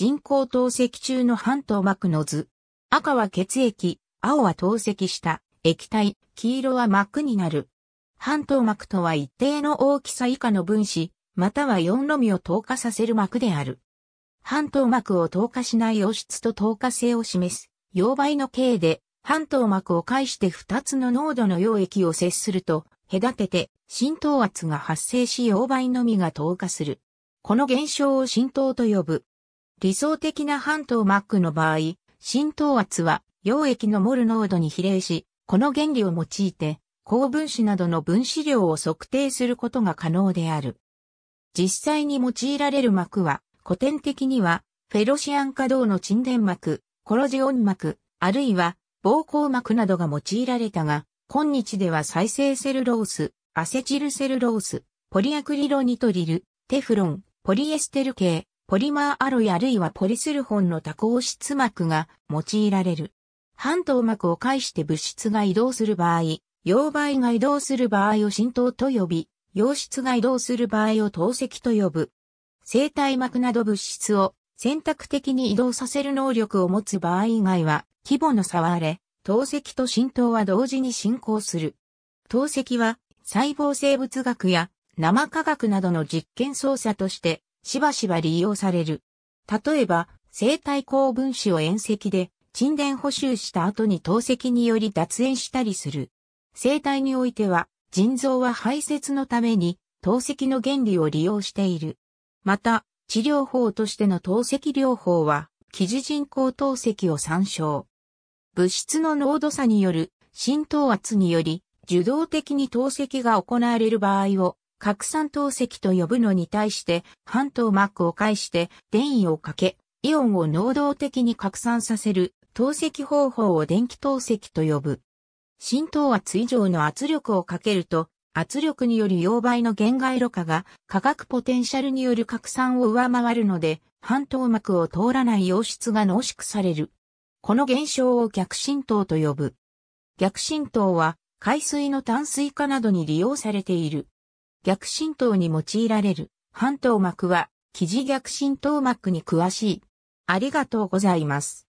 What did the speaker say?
人工透析中の半透膜の図。赤は血液、青は透析した液体、黄色は膜になる。半透膜とは一定の大きさ以下の分子、または4のみを透過させる膜である。半透膜を透過しない溶質と透過性を示す、溶媒の形で、半透膜を介して2つの濃度の溶液を接すると、隔てて浸透圧が発生し溶媒のみが透過する。この現象を浸透と呼ぶ。理想的な半島マックの場合、浸透圧は溶液のモル濃度に比例し、この原理を用いて、高分子などの分子量を測定することが可能である。実際に用いられる膜は、古典的には、フェロシアン化銅の沈殿膜、コロジオン膜、あるいは、膀胱膜などが用いられたが、今日では再生セルロース、アセチルセルロース、ポリアクリロニトリル、テフロン、ポリエステル系、ポリマーアロイあるいはポリスルホンの多孔質膜が用いられる。半透膜を介して物質が移動する場合、溶媒が移動する場合を浸透と呼び、溶質が移動する場合を透析と呼ぶ。生体膜など物質を選択的に移動させる能力を持つ場合以外は、規模の差はあれ、透析と浸透は同時に進行する。透析は細胞生物学や生化学などの実験操作としてしばしば利用される。例えば、生体高分子を塩石で沈殿補修した後に透析により脱塩したりする。生体においては、腎臓は排泄のために透析の原理を利用している。また、治療法としての透析療法は、記事人工透析を参照。物質の濃度差による浸透圧により、受動的に透析が行われる場合を核酸透析と呼ぶのに対して半透膜を介して電位をかけ、イオンを能動的に拡散させる透析方法を電気透析と呼ぶ。浸透圧以上の圧力をかけると、圧力による溶媒の限界露化が化学ポテンシャルによる拡散を上回るので、半透膜を通らない溶質が濃縮される。この現象を逆浸透と呼ぶ。逆浸透は海水の淡水化などに利用されている。逆浸透に用いられる半透膜は、記事逆浸透膜に詳しい。ありがとうございます。